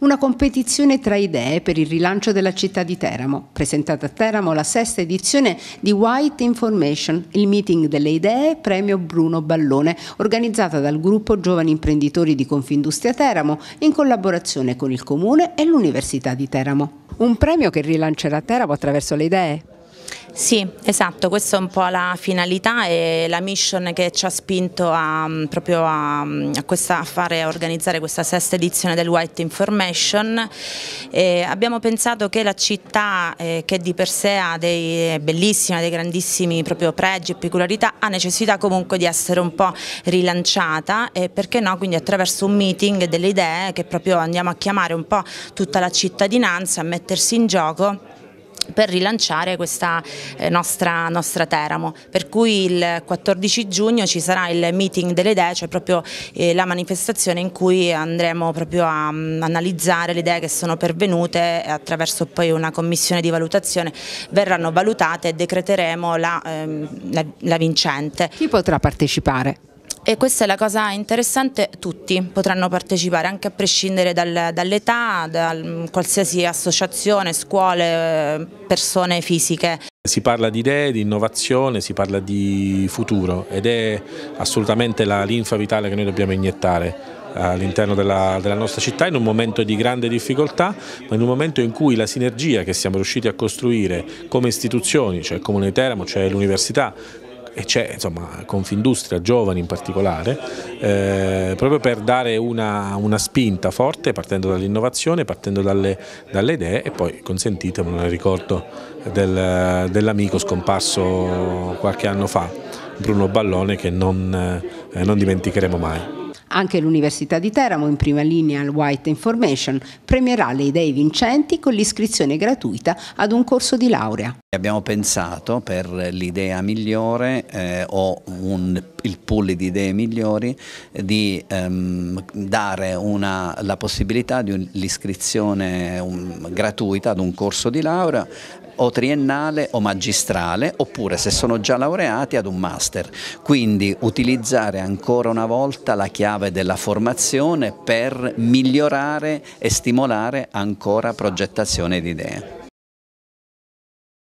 Una competizione tra idee per il rilancio della città di Teramo, presentata a Teramo la sesta edizione di White Information, il meeting delle idee premio Bruno Ballone, organizzata dal gruppo Giovani Imprenditori di Confindustria Teramo in collaborazione con il Comune e l'Università di Teramo. Un premio che rilancerà Teramo attraverso le idee, sì, esatto, questa è un po' la finalità e la mission che ci ha spinto a, mm, proprio a, mm, a, questa, a fare, a organizzare questa sesta edizione del White Information. E abbiamo pensato che la città, eh, che di per sé ha dei eh, bellissimi, dei grandissimi proprio pregi e peculiarità, ha necessità comunque di essere un po' rilanciata e perché no, quindi attraverso un meeting delle idee che proprio andiamo a chiamare un po' tutta la cittadinanza a mettersi in gioco per rilanciare questa eh, nostra, nostra, Teramo. Per cui il 14 giugno ci sarà il meeting delle idee, cioè proprio eh, la manifestazione in cui andremo proprio a mm, analizzare le idee che sono pervenute eh, attraverso poi una commissione di valutazione, verranno valutate e decreteremo la, ehm, la, la vincente. Chi potrà partecipare? e questa è la cosa interessante, tutti potranno partecipare anche a prescindere dal, dall'età, da qualsiasi associazione, scuole, persone fisiche. Si parla di idee, di innovazione, si parla di futuro ed è assolutamente la linfa vitale che noi dobbiamo iniettare all'interno della, della, nostra città in un momento di grande difficoltà ma in un momento in cui la sinergia che siamo riusciti a costruire come istituzioni, cioè il Comune di Teramo, cioè l'Università, e c'è insomma Confindustria, giovani in particolare, eh, proprio per dare una, una, spinta forte partendo dall'innovazione, partendo dalle, dalle, idee e poi consentitemi un ricordo del, dell'amico scomparso qualche anno fa, Bruno Ballone che non, eh, non dimenticheremo mai. Anche l'Università di Teramo, in prima linea al White Information, premierà le idee vincenti con l'iscrizione gratuita ad un corso di laurea. Abbiamo pensato per l'idea migliore eh, o un, il pool di idee migliori di ehm, dare una, la possibilità di un'iscrizione um, gratuita ad un corso di laurea o triennale o magistrale oppure se sono già laureati ad un master. Quindi utilizzare ancora una volta la chiave della formazione per migliorare e stimolare ancora progettazione di idee.